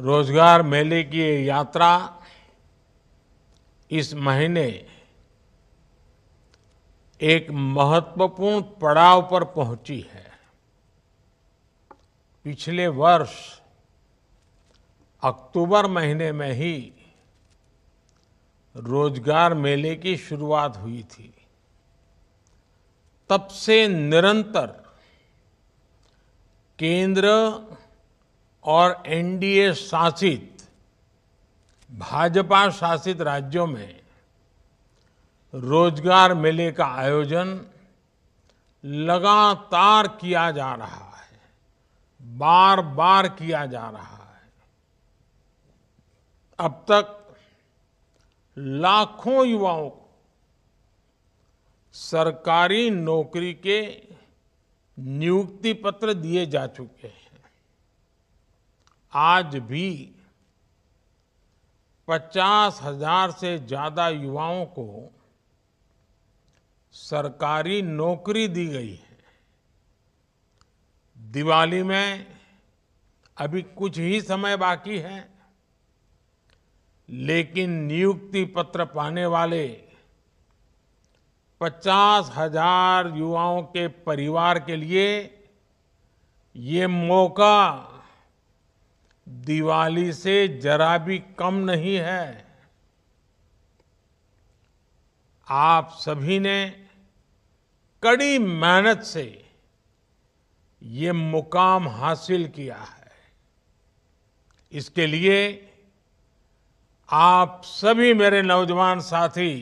रोजगार मेले की ये यात्रा इस महीने एक महत्वपूर्ण पड़ाव पर पहुंची है पिछले वर्ष अक्टूबर महीने में ही रोजगार मेले की शुरुआत हुई थी तब से निरंतर केंद्र और एनडीए शासित भाजपा शासित राज्यों में रोजगार मेले का आयोजन लगातार किया जा रहा है बार बार किया जा रहा है अब तक लाखों युवाओं को सरकारी नौकरी के नियुक्ति पत्र दिए जा चुके हैं आज भी पचास हजार से ज़्यादा युवाओं को सरकारी नौकरी दी गई है दिवाली में अभी कुछ ही समय बाकी है लेकिन नियुक्ति पत्र पाने वाले पचास हजार युवाओं के परिवार के लिए ये मौका दिवाली से जरा भी कम नहीं है आप सभी ने कड़ी मेहनत से ये मुकाम हासिल किया है इसके लिए आप सभी मेरे नौजवान साथी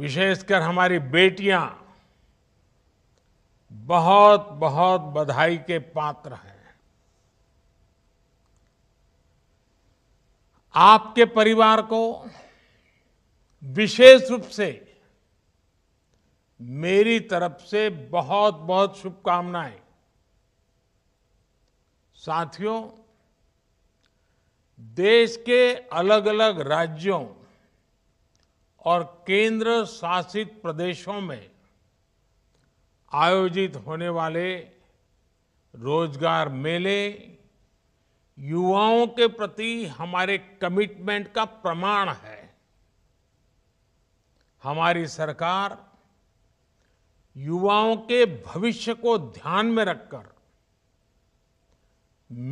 विशेषकर हमारी बेटियां बहुत बहुत बधाई के पात्र हैं आपके परिवार को विशेष रूप से मेरी तरफ से बहुत बहुत शुभकामनाएं साथियों देश के अलग अलग राज्यों और केंद्र शासित प्रदेशों में आयोजित होने वाले रोजगार मेले युवाओं के प्रति हमारे कमिटमेंट का प्रमाण है हमारी सरकार युवाओं के भविष्य को ध्यान में रखकर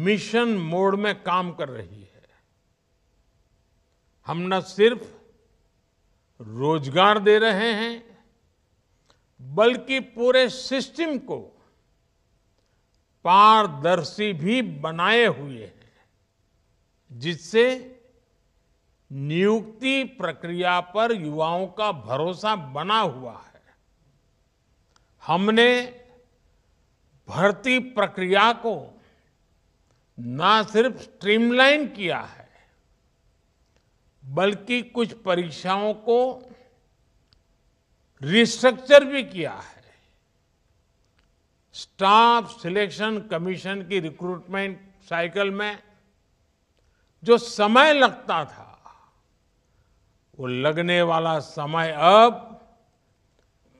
मिशन मोड में काम कर रही है हम न सिर्फ रोजगार दे रहे हैं बल्कि पूरे सिस्टम को पारदर्शी भी बनाए हुए हैं जिससे नियुक्ति प्रक्रिया पर युवाओं का भरोसा बना हुआ है हमने भर्ती प्रक्रिया को ना सिर्फ स्ट्रीमलाइन किया है बल्कि कुछ परीक्षाओं को रिस्ट्रक्चर भी किया है स्टाफ सिलेक्शन कमीशन की रिक्रूटमेंट साइकिल में जो समय लगता था वो लगने वाला समय अब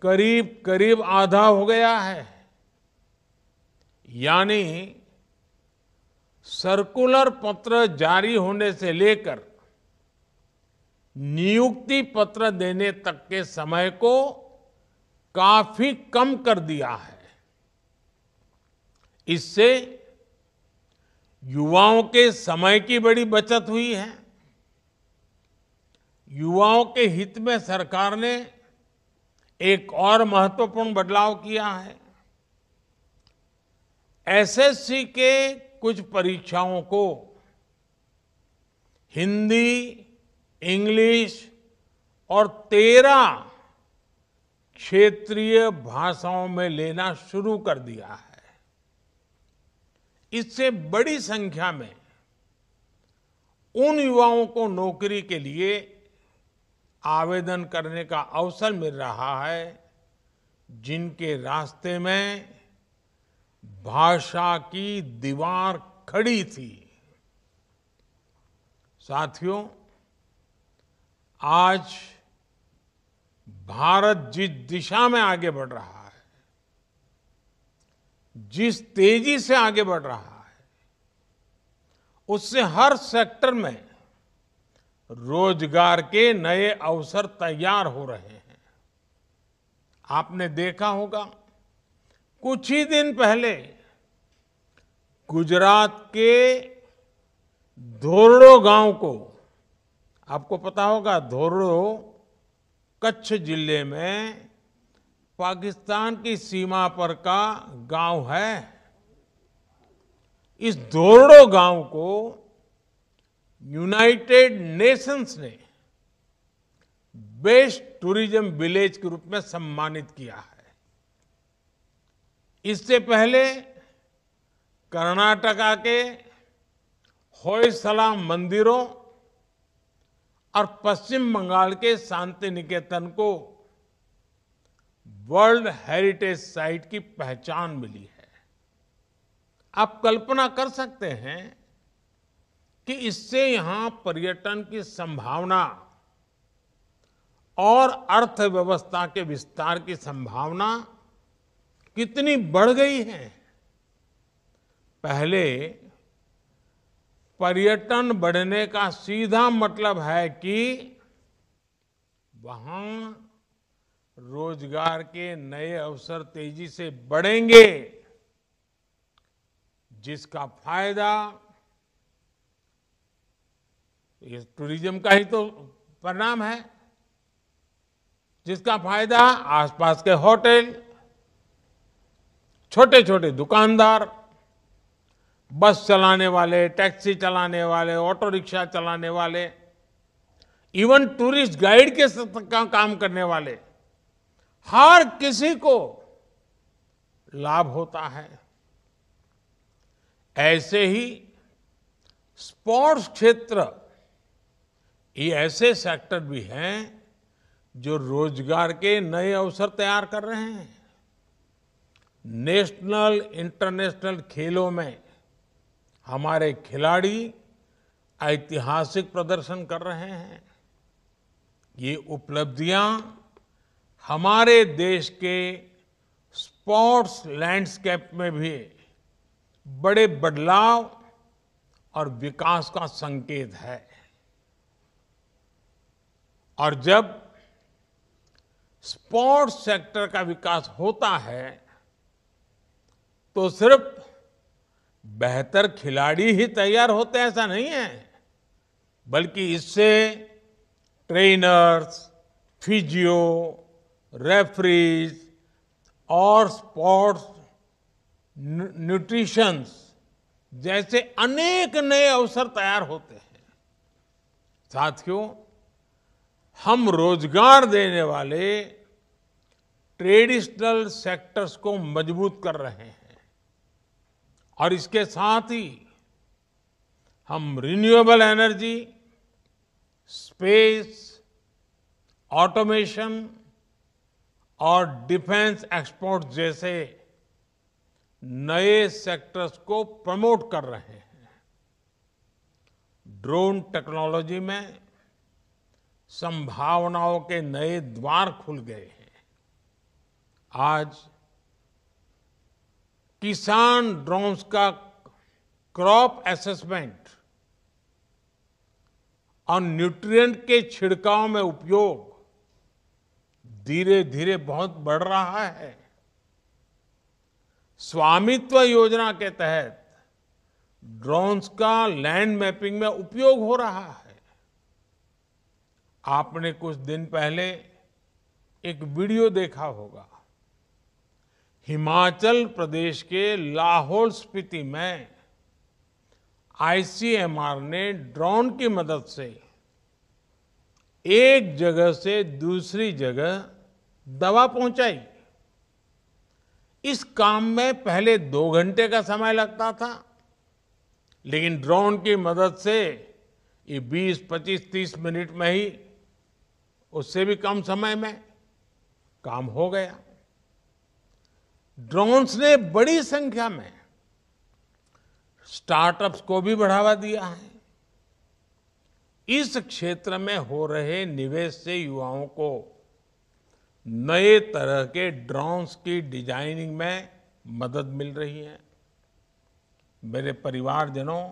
करीब करीब आधा हो गया है यानी सर्कुलर पत्र जारी होने से लेकर नियुक्ति पत्र देने तक के समय को काफी कम कर दिया है इससे युवाओं के समय की बड़ी बचत हुई है युवाओं के हित में सरकार ने एक और महत्वपूर्ण बदलाव किया है एसएससी के कुछ परीक्षाओं को हिंदी इंग्लिश और तेरह क्षेत्रीय भाषाओं में लेना शुरू कर दिया है इससे बड़ी संख्या में उन युवाओं को नौकरी के लिए आवेदन करने का अवसर मिल रहा है जिनके रास्ते में भाषा की दीवार खड़ी थी साथियों आज भारत जिस दिशा में आगे बढ़ रहा है जिस तेजी से आगे बढ़ रहा है उससे हर सेक्टर में रोजगार के नए अवसर तैयार हो रहे हैं आपने देखा होगा कुछ ही दिन पहले गुजरात के धोरड़ो गांव को आपको पता होगा धोरड़ो कच्छ जिले में पाकिस्तान की सीमा पर का गांव है इस दोडो गांव को यूनाइटेड नेशंस ने बेस्ट टूरिज्म विलेज के रूप में सम्मानित किया है इससे पहले कर्नाटका के होयसलाम मंदिरों और पश्चिम बंगाल के शांति निकेतन को वर्ल्ड हेरिटेज साइट की पहचान मिली है आप कल्पना कर सकते हैं कि इससे यहां पर्यटन की संभावना और अर्थव्यवस्था के विस्तार की संभावना कितनी बढ़ गई है पहले पर्यटन बढ़ने का सीधा मतलब है कि वहां रोजगार के नए अवसर तेजी से बढ़ेंगे जिसका फायदा ये टूरिज्म का ही तो परिणाम है जिसका फायदा आसपास के होटल छोटे छोटे दुकानदार बस चलाने वाले टैक्सी चलाने वाले ऑटो रिक्शा चलाने वाले इवन टूरिस्ट गाइड के का, काम करने वाले हर किसी को लाभ होता है ऐसे ही स्पोर्ट्स क्षेत्र ये ऐसे सेक्टर भी हैं जो रोजगार के नए अवसर तैयार कर रहे हैं नेशनल इंटरनेशनल खेलों में हमारे खिलाड़ी ऐतिहासिक प्रदर्शन कर रहे हैं ये उपलब्धियां हमारे देश के स्पोर्ट्स लैंडस्केप में भी बड़े बदलाव और विकास का संकेत है और जब स्पोर्ट्स सेक्टर का विकास होता है तो सिर्फ बेहतर खिलाड़ी ही तैयार होते हैं ऐसा नहीं है बल्कि इससे ट्रेनर्स फिजियो referees, और स्पोर्ट्स न्यूट्रिशंस जैसे अनेक नए अवसर तैयार होते हैं साथियों हम रोजगार देने वाले ट्रेडिशनल सेक्टर्स को मजबूत कर रहे हैं और इसके साथ ही हम रिन्यूएबल एनर्जी स्पेस ऑटोमेशन और डिफेंस एक्सपोर्ट जैसे नए सेक्टर्स को प्रमोट कर रहे हैं ड्रोन टेक्नोलॉजी में संभावनाओं के नए द्वार खुल गए हैं आज किसान ड्रोन्स का क्रॉप असेसमेंट और न्यूट्रिएंट के छिड़काव में उपयोग धीरे धीरे बहुत बढ़ रहा है स्वामित्व योजना के तहत ड्रोन्स का लैंड मैपिंग में उपयोग हो रहा है आपने कुछ दिन पहले एक वीडियो देखा होगा हिमाचल प्रदेश के लाहौल स्पीति में आईसीएमआर ने ड्रोन की मदद से एक जगह से दूसरी जगह दवा पहुंचाई इस काम में पहले दो घंटे का समय लगता था लेकिन ड्रोन की मदद से ये 20, 25, 30 मिनट में ही उससे भी कम समय में काम हो गया ड्रोन्स ने बड़ी संख्या में स्टार्टअप्स को भी बढ़ावा दिया है इस क्षेत्र में हो रहे निवेश से युवाओं को नए तरह के ड्रोन्स की डिजाइनिंग में मदद मिल रही है मेरे परिवारजनों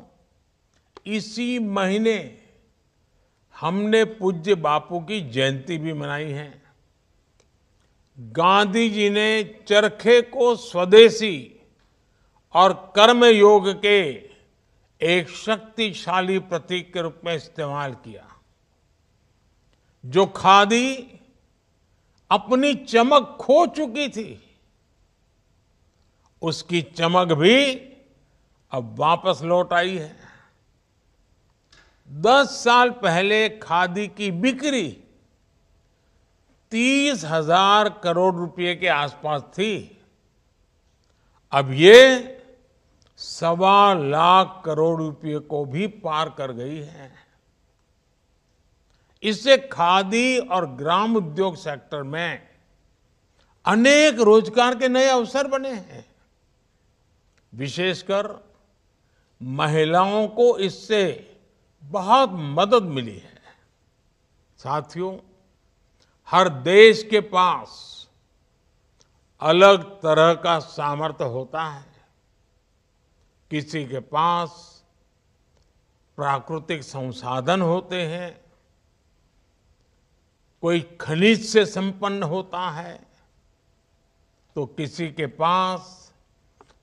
इसी महीने हमने पूज्य बापू की जयंती भी मनाई है गांधी जी ने चरखे को स्वदेशी और कर्म योग के एक शक्तिशाली प्रतीक के रूप में इस्तेमाल किया जो खादी अपनी चमक खो चुकी थी उसकी चमक भी अब वापस लौट आई है दस साल पहले खादी की बिक्री तीस हजार करोड़ रुपए के आसपास थी अब ये सवा लाख करोड़ रुपए को भी पार कर गई है इससे खादी और ग्राम उद्योग सेक्टर में अनेक रोजगार के नए अवसर बने हैं विशेषकर महिलाओं को इससे बहुत मदद मिली है साथियों हर देश के पास अलग तरह का सामर्थ्य होता है किसी के पास प्राकृतिक संसाधन होते हैं कोई खनिज से संपन्न होता है तो किसी के पास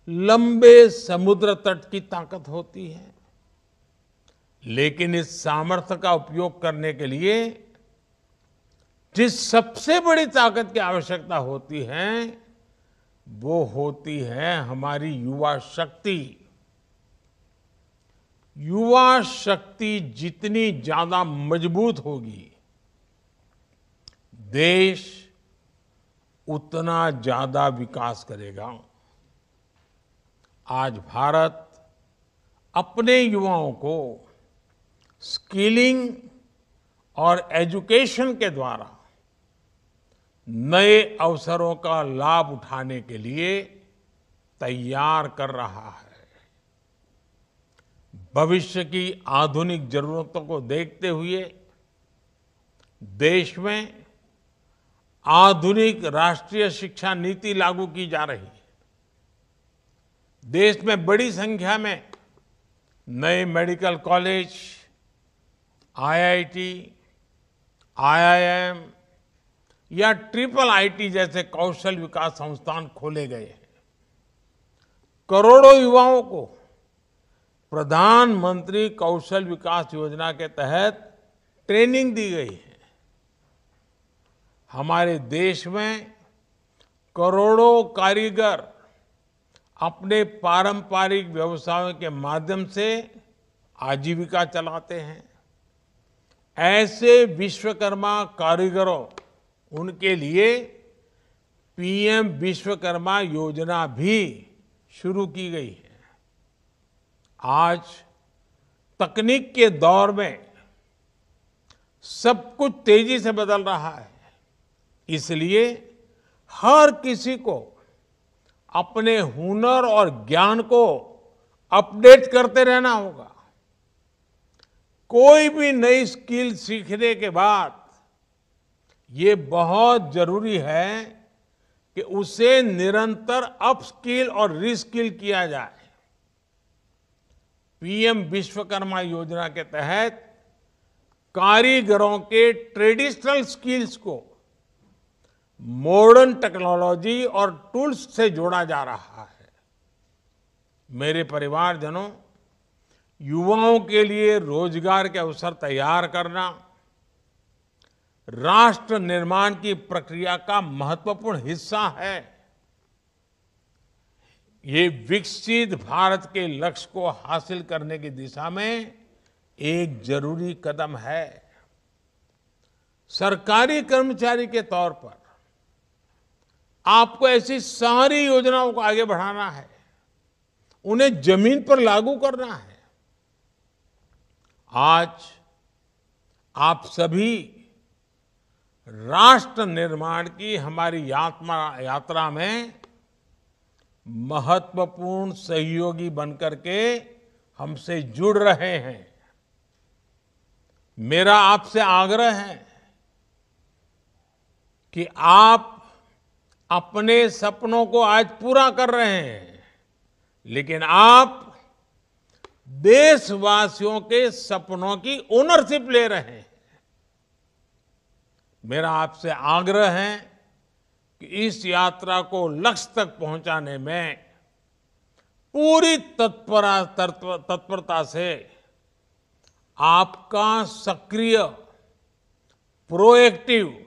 लंबे समुद्र तट की ताकत होती है लेकिन इस सामर्थ्य का उपयोग करने के लिए जिस सबसे बड़ी ताकत की आवश्यकता होती है वो होती है हमारी युवा शक्ति युवा शक्ति जितनी ज्यादा मजबूत होगी देश उतना ज़्यादा विकास करेगा आज भारत अपने युवाओं को स्किलिंग और एजुकेशन के द्वारा नए अवसरों का लाभ उठाने के लिए तैयार कर रहा है भविष्य की आधुनिक जरूरतों को देखते हुए देश में आधुनिक राष्ट्रीय शिक्षा नीति लागू की जा रही है देश में बड़ी संख्या में नए मेडिकल कॉलेज आईआईटी, आईआईएम या ट्रिपल आईटी जैसे कौशल विकास संस्थान खोले गए हैं करोड़ों युवाओं को प्रधानमंत्री कौशल विकास योजना के तहत ट्रेनिंग दी गई है हमारे देश में करोड़ों कारीगर अपने पारंपरिक व्यवसायों के माध्यम से आजीविका चलाते हैं ऐसे विश्वकर्मा कारीगरों उनके लिए पीएम विश्वकर्मा योजना भी शुरू की गई है आज तकनीक के दौर में सब कुछ तेजी से बदल रहा है इसलिए हर किसी को अपने हुनर और ज्ञान को अपडेट करते रहना होगा कोई भी नई स्किल सीखने के बाद ये बहुत जरूरी है कि उसे निरंतर अपस्किल और रिस्किल किया जाए पीएम विश्वकर्मा योजना के तहत कारीगरों के ट्रेडिशनल स्किल्स को मॉडर्न टेक्नोलॉजी और टूल्स से जोड़ा जा रहा है मेरे परिवारजनों युवाओं के लिए रोजगार के अवसर तैयार करना राष्ट्र निर्माण की प्रक्रिया का महत्वपूर्ण हिस्सा है ये विकसित भारत के लक्ष्य को हासिल करने की दिशा में एक जरूरी कदम है सरकारी कर्मचारी के तौर पर आपको ऐसी सारी योजनाओं को आगे बढ़ाना है उन्हें जमीन पर लागू करना है आज आप सभी राष्ट्र निर्माण की हमारी यात्रा यात्रा में महत्वपूर्ण सहयोगी बनकर के हमसे जुड़ रहे हैं मेरा आपसे आग्रह है कि आप अपने सपनों को आज पूरा कर रहे हैं लेकिन आप देशवासियों के सपनों की ओनरशिप ले रहे हैं मेरा आपसे आग्रह है कि इस यात्रा को लक्ष्य तक पहुंचाने में पूरी तत्परा तत्परता से आपका सक्रिय प्रोएक्टिव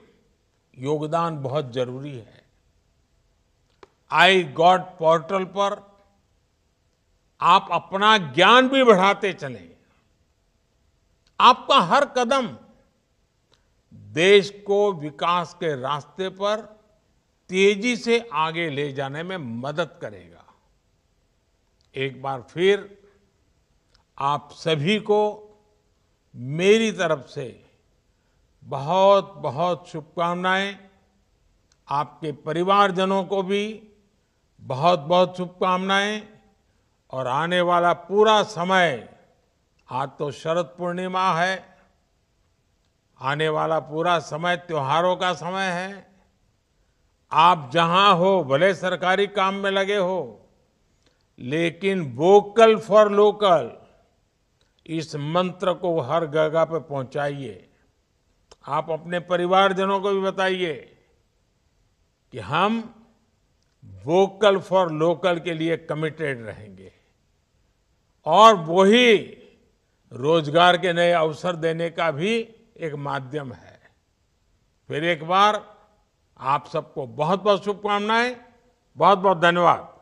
योगदान बहुत जरूरी है आई गॉड पोर्टल पर आप अपना ज्ञान भी बढ़ाते चलें आपका हर कदम देश को विकास के रास्ते पर तेजी से आगे ले जाने में मदद करेगा एक बार फिर आप सभी को मेरी तरफ से बहुत बहुत शुभकामनाएं आपके परिवारजनों को भी बहुत बहुत शुभकामनाएं और आने वाला पूरा समय आज तो शरद पूर्णिमा है आने वाला पूरा समय त्योहारों का समय है आप जहां हो भले सरकारी काम में लगे हो लेकिन वोकल फॉर लोकल इस मंत्र को हर जगह पर पहुंचाइए आप अपने परिवारजनों को भी बताइए कि हम वोकल फॉर लोकल के लिए कमिटेड रहेंगे और वही रोजगार के नए अवसर देने का भी एक माध्यम है फिर एक बार आप सबको बहुत बहुत शुभकामनाएं बहुत बहुत धन्यवाद